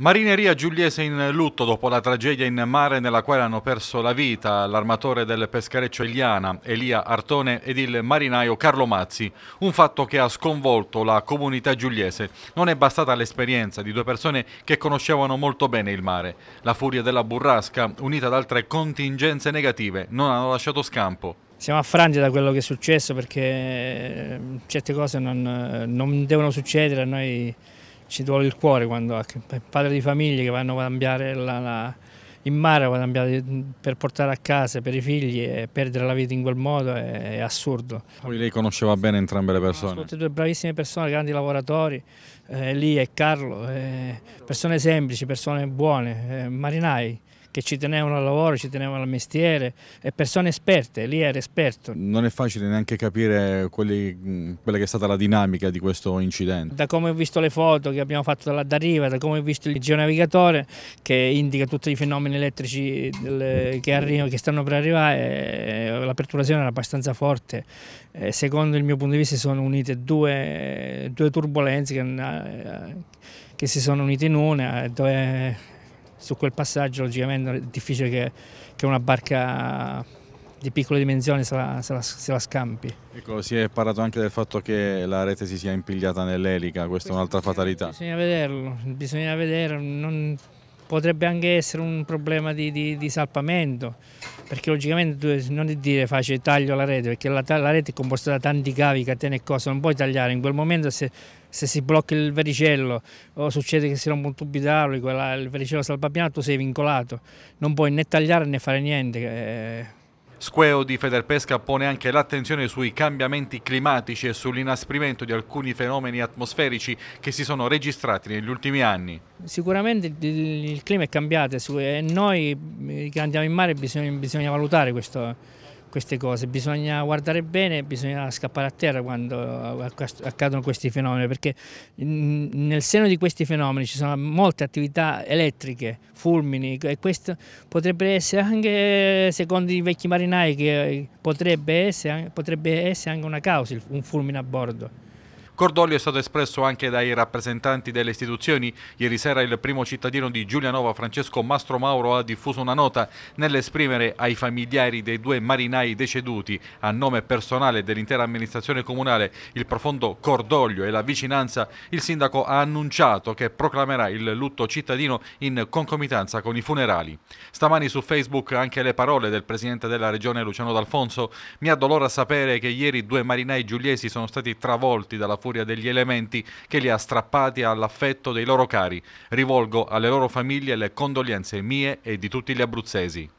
Marineria Giuliese in lutto dopo la tragedia in mare nella quale hanno perso la vita l'armatore del pescareccio Eliana, Elia Artone ed il marinaio Carlo Mazzi, un fatto che ha sconvolto la comunità giuliese. Non è bastata l'esperienza di due persone che conoscevano molto bene il mare. La furia della burrasca, unita ad altre contingenze negative, non hanno lasciato scampo siamo affranti da quello che è successo perché eh, certe cose non, non devono succedere, a noi ci duole il cuore quando padre di famiglie che vanno a cambiare la, la, in mare a cambiare, per portare a casa per i figli e perdere la vita in quel modo è, è assurdo. Quindi lei conosceva bene entrambe le persone? Sono tutte due bravissime persone, grandi lavoratori, eh, lì e Carlo, eh, persone semplici, persone buone, eh, marinai che ci tenevano al lavoro, ci tenevano al mestiere e persone esperte, lì era esperto. Non è facile neanche capire quelli, quella che è stata la dinamica di questo incidente. Da come ho visto le foto che abbiamo fatto dalla da riva, da come ho visto il geonavigatore che indica tutti i fenomeni elettrici del, che, arrivano, che stanno per arrivare, eh, la perturbazione era abbastanza forte. Eh, secondo il mio punto di vista sono unite due, due turbulenze che, eh, che si sono unite in una dove su quel passaggio logicamente è difficile che, che una barca di piccole dimensioni se la, se, la, se la, scampi. Ecco, si è parlato anche del fatto che la rete si sia impigliata nell'elica, questa è un'altra fatalità. Bisogna vederlo, bisogna vedere, non, potrebbe anche essere un problema di, di, di salpamento, perché logicamente tu non dire faccio taglio la rete, perché la, la, rete è composta da tanti cavi, catene e cose, non puoi tagliare, in quel momento se, se si blocca il vericello o succede che si rompa un tubo idraulico, il vericello salpapiano tu sei vincolato, non puoi né tagliare né fare niente. Eh, Squeo di Federpesca pone anche l'attenzione sui cambiamenti climatici e sull'inasprimento di alcuni fenomeni atmosferici che si sono registrati negli ultimi anni. Sicuramente il clima è cambiato e noi eh, che andiamo in mare bisogna, bisogna valutare questo queste cose, bisogna guardare bene, bisogna scappare a terra quando accadono questi fenomeni, perché nel seno di questi fenomeni ci sono molte attività elettriche, fulmini e questo potrebbe essere anche, secondo i vecchi marinai, potrebbe essere, potrebbe essere anche una causa, un fulmine a bordo. Cordoglio è stato espresso anche dai rappresentanti delle istituzioni. Ieri sera il primo cittadino di Giulianova, Francesco Mastro Mauro, ha diffuso una nota nell'esprimere ai familiari dei due marinai deceduti, a nome personale dell'intera amministrazione comunale, il profondo cordoglio e la vicinanza, il sindaco ha annunciato che proclamerà il lutto cittadino in concomitanza con i funerali. Stamani su Facebook anche le parole del presidente della regione Luciano D'Alfonso. Mi addolora sapere che ieri due marinai giuliesi sono stati travolti dalla fuga furia degli elementi che li ha strappati all'affetto dei loro cari. Rivolgo alle loro famiglie le condoglianze mie e di tutti gli abruzzesi.